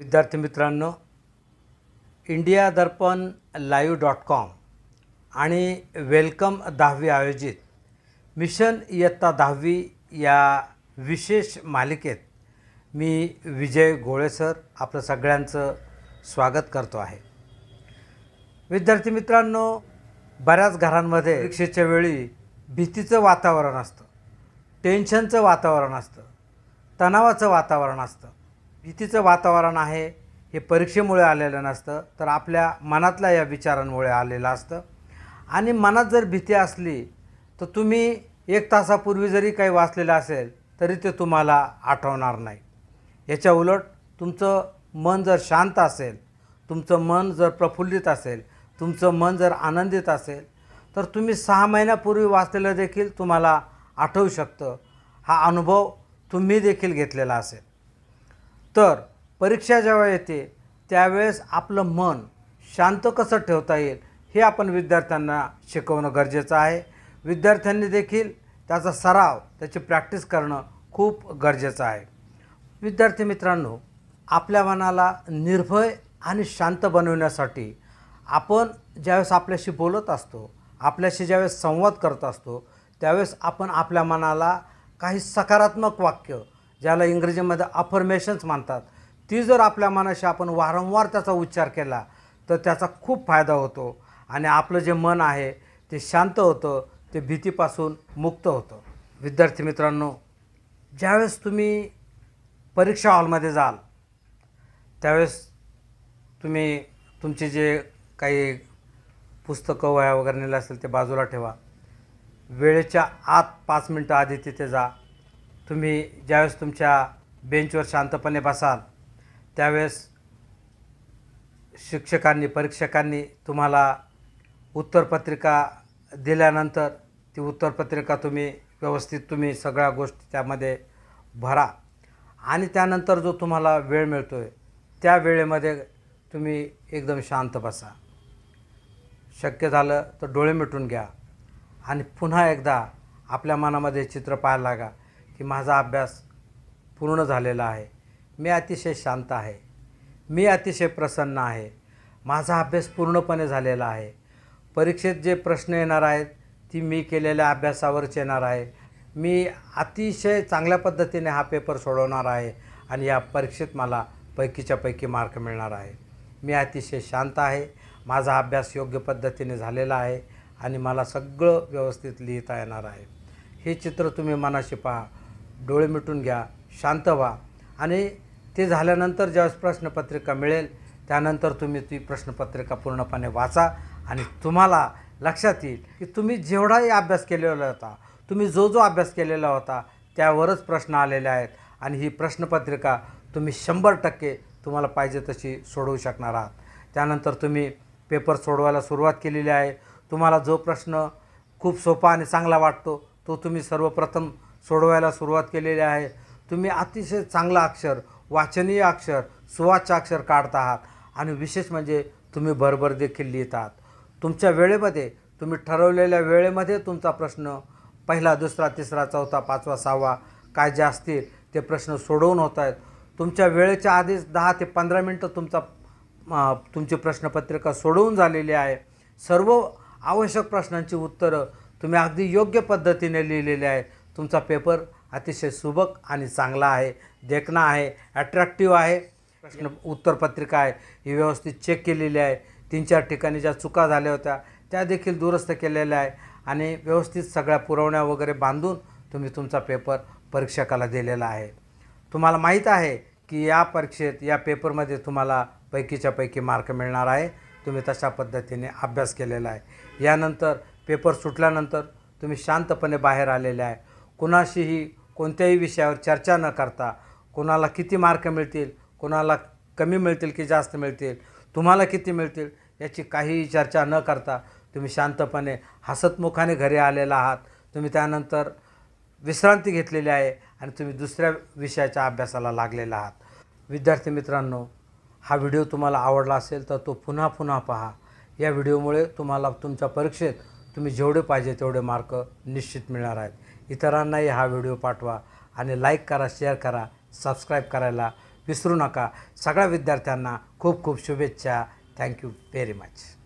विद्यार्थी मित्रांनो India Darpan live dot com आणि वेलकम दहावी आयोजित मिशन इयत्ता दहावी या विशेष मालिकेत मी विजय सर आपलं सगळ्यांचं स्वागत करतो आहे विद्यार्थी मित्रांनो बऱ्याच घरांमध्ये परीक्षेच्या वेळी भीतीचं वातावरण असतं टेन्शनचं वातावरण असतं तणावाचं वातावरण असतं भीतीचं वातावरण आहे हे परीक्षेमुळे आलेलं नसतं तर आपल्या मनातल्या या विचारांमुळे आलेलं असतं आणि मनात जर भीती असली तर तुम्ही एक तासापूर्वी जरी काही वाचलेलं असेल तरी ते तुम्हाला आठवणार नाही याच्या उलट तुमचं मन जर शांत असेल तुमचं मन जर प्रफुल्लित असेल तुमचं मन जर आनंदित असेल तर तुम्ही सहा महिन्यापूर्वी वाचलेलं देखील तुम्हाला आठवू शकतं हा अनुभव तुम्ही देखील घेतलेला असेल तर परीक्षा जेव्हा येते त्यावेळेस आपलं मन शांत कसं ठेवता येईल हे आपण विद्यार्थ्यांना शिकवणं गरजेचं आहे विद्यार्थ्यांनी देखील त्याचा सराव त्याची प्रॅक्टिस करणं खूप गरजेचं आहे विद्यार्थी मित्रांनो आपल्या मनाला निर्भय आणि शांत बनवण्यासाठी आपण ज्यावेळेस आपल्याशी बोलत असतो आपल्याशी ज्यावेळेस संवाद करत असतो त्यावेळेस आपण आपल्या मनाला काही सकारात्मक वाक्य ज्याला इंग्रजीमध्ये अफर्मेशन्स मानतात ती जर आपल्या मनाशी आपण वारंवार त्याचा उच्चार केला तर त्याचा खूप फायदा होतो आणि आपलं जे मन आहे ते शांत होतं ते भीतीपासून मुक्त होतं विद्यार्थी मित्रांनो ज्यावेळेस तुम्ही परीक्षा हॉलमध्ये जाल त्यावेळेस तुम्ही तुमचे जे काही पुस्तकं वया वगैरे नेलं असेल ते बाजूला ठेवा वेळेच्या आत पाच मिनटं आधी तिथे जा तुम्ही ज्यावेळेस तुमच्या बेंचवर शांतपणे बसाल त्यावेळेस शिक्षकांनी परीक्षकांनी तुम्हाला उत्तरपत्रिका दिल्यानंतर ती उत्तरपत्रिका तुम्ही व्यवस्थित तुम्ही सगळ्या गोष्टी त्यामध्ये भरा आणि त्यानंतर जो तुम्हाला वेळ मिळतो आहे त्या वेळेमध्ये तुम्ही एकदम शांत बसा शक्य झालं तर डोळे मिटून घ्या आणि पुन्हा एकदा आपल्या मनामध्ये चित्र पाहायला लागा की माझा अभ्यास पूर्ण झालेला आहे मी अतिशय शांत आहे मी अतिशय प्रसन्न आहे माझा अभ्यास पूर्णपणे झालेला आहे परीक्षेत जे प्रश्न येणार आहेत ती मी केलेल्या अभ्यासावरच येणार आहे मी अतिशय चांगल्या पद्धतीने हा पेपर सोडवणार आहे आणि या परीक्षेत मला पैकीच्या पैकी मार्क मिळणार आहे मी अतिशय शांत आहे माझा अभ्यास योग्य पद्धतीने झालेला आहे आणि मला सगळं व्यवस्थित लिहिता येणार आहे हे चित्र तुम्ही मनाशी पहा डोळे मिटून घ्या शांत व्हा आणि ते झाल्यानंतर ज्यावेळेस प्रश्नपत्रिका मिळेल त्यानंतर तुम्ही ती प्रश्नपत्रिका पूर्णपणे वाचा आणि तुम्हाला लक्षात येईल की तुम्ही जेवढाही अभ्यास केलेला होता तुम्ही जो जो अभ्यास केलेला होता त्यावरच प्रश्न आलेले आहेत आणि ही प्रश्नपत्रिका तुम्ही शंभर टक्के तुम्हाला पाहिजे तशी सोडवू शकणार आहात त्यानंतर तुम्ही पेपर सोडवायला सुरुवात केलेली आहे तुम्हाला जो प्रश्न खूप सोपा आणि चांगला वाटतो तो तुम्ही सर्वप्रथम सोडवायला सुरुवात केलेली आहे तुम्ही अतिशय चांगलं अक्षर वाचनीय अक्षर सुवाच्य अक्षर काढत आहात आणि विशेष म्हणजे तुम्ही भरभर देखील लिहित आहात तुमच्या वेळेमध्ये तुम्ही ठरवलेल्या वेळेमध्ये तुमचा प्रश्न पहिला दुसरा तिसरा चौथा पाचवा सहावा काय जे असतील ते प्रश्न सोडवून होत आहेत तुमच्या वेळेच्या आधीच दहा ते पंधरा मिनटं तुमचा तुमची प्रश्नपत्रिका सोडवून झालेली आहे सर्व आवश्यक प्रश्नांची उत्तरं तुम्ही अगदी योग्य पद्धतीने लिहिलेली आहेत तुमचा पेपर अतिशय सुबक आणि चांगला आहे देखणा आहे ॲट्रॅक्टिव्ह आहे प्रश्न उत्तरपत्रिका आहे ही व्यवस्थित चेक केलेली आहे तीन चार ठिकाणी ज्या चुका झाल्या होत्या त्या देखील दुरुस्त केलेल्या आहे आणि व्यवस्थित सगळ्या पुरवण्या वगैरे बांधून तुम्ही तुमचा पेपर परीक्षकाला दिलेला आहे तुम्हाला माहीत आहे की या परीक्षेत या पेपरमध्ये तुम्हाला पैकीच्या पैकी मार्क मिळणार आहे तुम्ही तशा पद्धतीने अभ्यास केलेला आहे यानंतर पेपर सुटल्यानंतर तुम्ही शांतपणे बाहेर आलेले आहे कुणाशीही कोणत्याही विषयावर चर्चा न करता कोणाला किती मार्क मिळतील कोणाला कमी मिळतील की जास्त मिळतील तुम्हाला किती मिळतील याची काहीही चर्चा न करता तुम्ही शांतपणे हसतमुखाने घरी आलेला आहात तुम्ही त्यानंतर विश्रांती घेतलेली आहे आणि तुम्ही दुसऱ्या विषयाच्या अभ्यासाला लागलेला आहात विद्यार्थी मित्रांनो हा व्हिडिओ तुम्हाला आवडला असेल तर तो पुन्हा पुन्हा पहा या व्हिडिओमुळे तुम्हाला तुमच्या परीक्षेत तुम्ही जेवढे पाहिजे तेवढे मार्क निश्चित मिळणार आहेत इतरांनाही हा व्हिडिओ पाठवा आणि लाईक करा शेअर करा सबस्क्राईब करायला विसरू नका सगळ्या विद्यार्थ्यांना खूप खूप शुभेच्छा थँक्यू व्हेरी मच